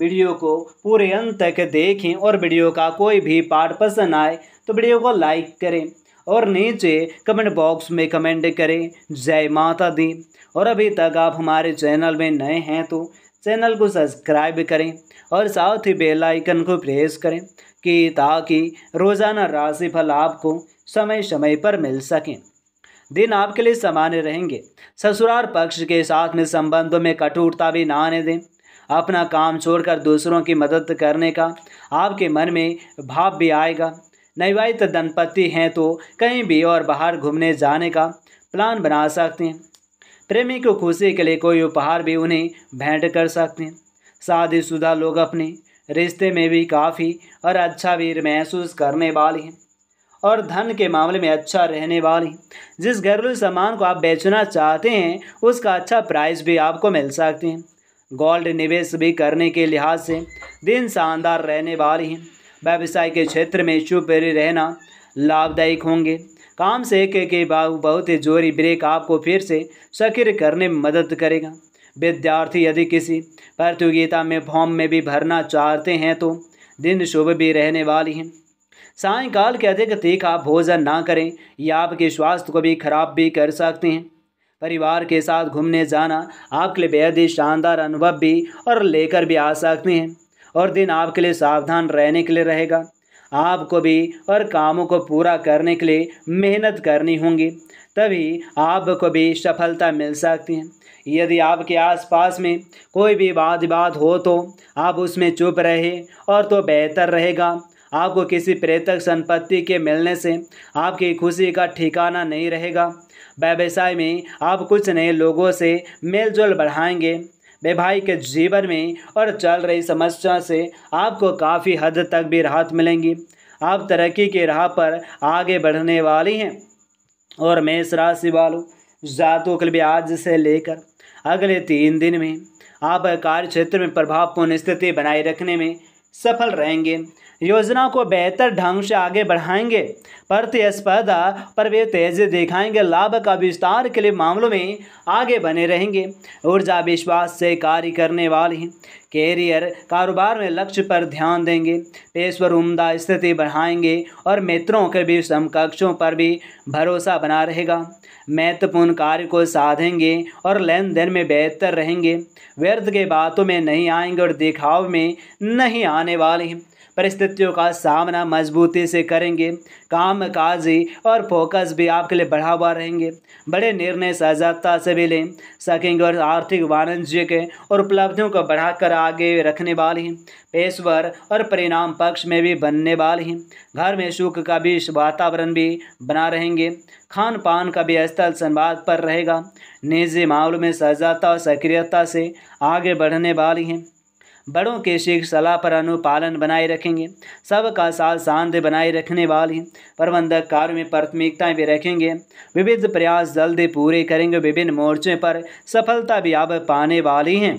video को पूरे अंत तक देखें और वीडियो का कोई भी पार्ट पसंद आए तो वीडियो को लाइक करें और नीचे कमेंट बॉक्स में कमेंट करें जय माता दी और अभी तक आप हमारे चैनल में नए हैं तो चैनल को सब्सक्राइब करें और साथ ही बेल आइकन को प्रेस करें कि ताकि रोज़ाना राशिफल आपको समय समय पर मिल सकें दिन आपके लिए सामान्य रहेंगे ससुराल पक्ष के साथ में संबंधों में कठोरता भी ना आने दें अपना काम छोड़कर दूसरों की मदद करने का आपके मन में भाव भी आएगा नविवाहित दंपति हैं तो कहीं भी और बाहर घूमने जाने का प्लान बना सकते हैं प्रेमी को खुशी के लिए कोई उपहार भी उन्हें भेंट कर सकते हैं शादीशुदा लोग अपने रिश्ते में भी काफ़ी और अच्छा वीर महसूस करने वाले हैं और धन के मामले में अच्छा रहने वाले हैं जिस घरेलू सामान को आप बेचना चाहते हैं उसका अच्छा प्राइस भी आपको मिल सकते हैं गोल्ड निवेश भी करने के लिहाज से दिन शानदार रहने वाले हैं व्यवसाय के क्षेत्र में शुभ रहना लाभदायक होंगे काम से एक के बाद बहुत ही जोरी ब्रेक आपको फिर से सक्रिय करने में मदद करेगा विद्यार्थी यदि किसी प्रतियोगिता में फॉर्म में भी भरना चाहते हैं तो दिन शुभ भी रहने वाली हैं सायकाल के अधिक तीखा भोजन ना करें या आपके स्वास्थ्य को भी खराब भी कर सकते हैं परिवार के साथ घूमने जाना आपके लिए बेहद ही शानदार अनुभव भी और लेकर भी आ सकते हैं और दिन आपके लिए सावधान रहने के लिए रहेगा आपको भी और कामों को पूरा करने के लिए मेहनत करनी होगी तभी आपको भी सफलता मिल सकती है यदि आपके आसपास में कोई भी वाद विवाद हो तो आप उसमें चुप रहे और तो बेहतर रहेगा आपको किसी प्रेतक संपत्ति के मिलने से आपकी खुशी का ठिकाना नहीं रहेगा व्यवसाय में आप कुछ नए लोगों से मेलजोल बढ़ाएंगे वैवाहिक जीवन में और चल रही समस्या से आपको काफ़ी हद तक भी राहत मिलेंगी आप तरक्की के राह पर आगे बढ़ने वाली हैं और मेष राशि वालों जातों के लिए आज से लेकर अगले तीन दिन में आप कार्य क्षेत्र में प्रभावपूर्ण स्थिति बनाए रखने में सफल रहेंगे योजना को बेहतर ढंग से आगे बढ़ाएंगे प्रतिस्पर्धा पर वे तेजी दिखाएंगे लाभ का विस्तार के लिए मामलों में आगे बने रहेंगे ऊर्जा विश्वास से कार्य करने वाले हैं कैरियर कारोबार में लक्ष्य पर ध्यान देंगे पेशवर उम्दा स्थिति बढ़ाएंगे और मित्रों के भी समकक्षों पर भी भरोसा बना रहेगा महत्वपूर्ण कार्य को साधेंगे और लेन देन में बेहतर रहेंगे व्यर्थ के बातों में नहीं आएंगे और दिखाव में नहीं आएंगे आने वाले हैं परिस्थितियों का सामना मजबूती से करेंगे काम काजी और फोकस भी आपके लिए बढ़ावा रहेंगे बड़े निर्णय सजगता से भी लें सकेंगे और आर्थिक वाणिज्य और उपलब्धियों को बढ़ाकर आगे रखने वाले हैं पेशवर और परिणाम पक्ष में भी बनने वाले हैं घर में सुख का भी वातावरण भी बना रहेंगे खान पान का भी स्थल संवाद पर रहेगा निजी मामलों में सजगता और सक्रियता से आगे बढ़ने वाली हैं बड़ों के शीख सलाह पर अनुपालन बनाए रखेंगे सबका साथ शांत बनाए रखने वाले प्रबंधक कार्य में प्राथमिकताएं भी रखेंगे विविध प्रयास जल्द पूरे करेंगे विभिन्न मोर्चे पर सफलता भी अब पाने वाली हैं